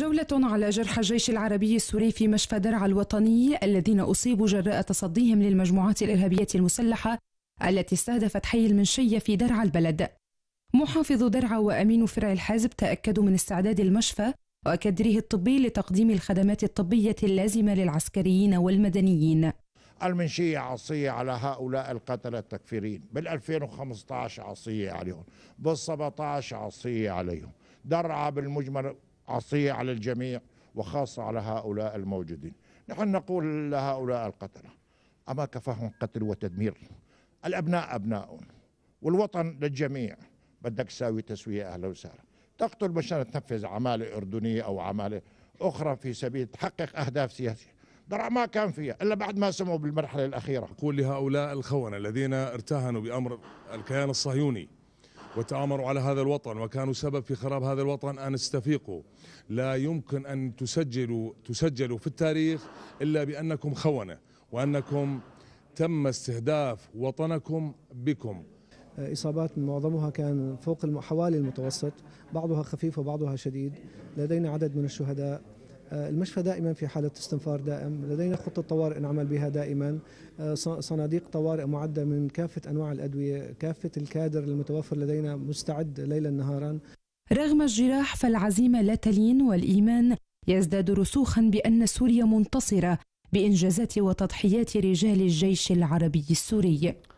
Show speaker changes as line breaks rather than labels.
جولة على جرحى الجيش العربي السوري في مشفى درعا الوطني الذين أصيبوا جراء تصديهم للمجموعات الإرهابية المسلحة التي استهدفت حي المنشية في درعا البلد محافظ درعا وأمين فرع الحزب تأكدوا من استعداد المشفى وكدره الطبي لتقديم الخدمات الطبية اللازمة للعسكريين والمدنيين
المنشية عصية على هؤلاء القتلة التكفيرين بال2015 عصية عليهم بال17 عصية عليهم درعا بالمجمل عصية على الجميع وخاصة على هؤلاء الموجودين نحن نقول لهؤلاء القتلة أما كفاهم قتل وتدمير الأبناء أبناء والوطن للجميع بدك تساوي تسوية أهلا وسهلا تقتل مشان تنفذ عمالة أردنية أو عمالة أخرى في سبيل تحقق أهداف سياسية درع ما كان فيها إلا بعد ما سموا بالمرحلة الأخيرة أقول لهؤلاء الخونة الذين ارتهنوا بأمر الكيان الصهيوني
وتآمروا على هذا الوطن وكانوا سبب في خراب هذا الوطن أن استفيقوا لا يمكن أن تسجلوا تسجلوا في التاريخ إلا بأنكم خونة وأنكم تم استهداف وطنكم بكم
إصابات معظمها كان فوق حوالي المتوسط بعضها خفيف وبعضها شديد لدينا عدد من الشهداء آه، المشفى دائما في حالة استنفار دائم لدينا خطة طوارئ نعمل بها دائما آه، صناديق طوارئ معدة من كافة أنواع الأدوية كافة الكادر المتوفر لدينا مستعد ليلا نهارا
رغم الجراح فالعزيمة لا تلين والإيمان يزداد رسوخا بأن سوريا منتصرة بإنجازات وتضحيات رجال الجيش العربي السوري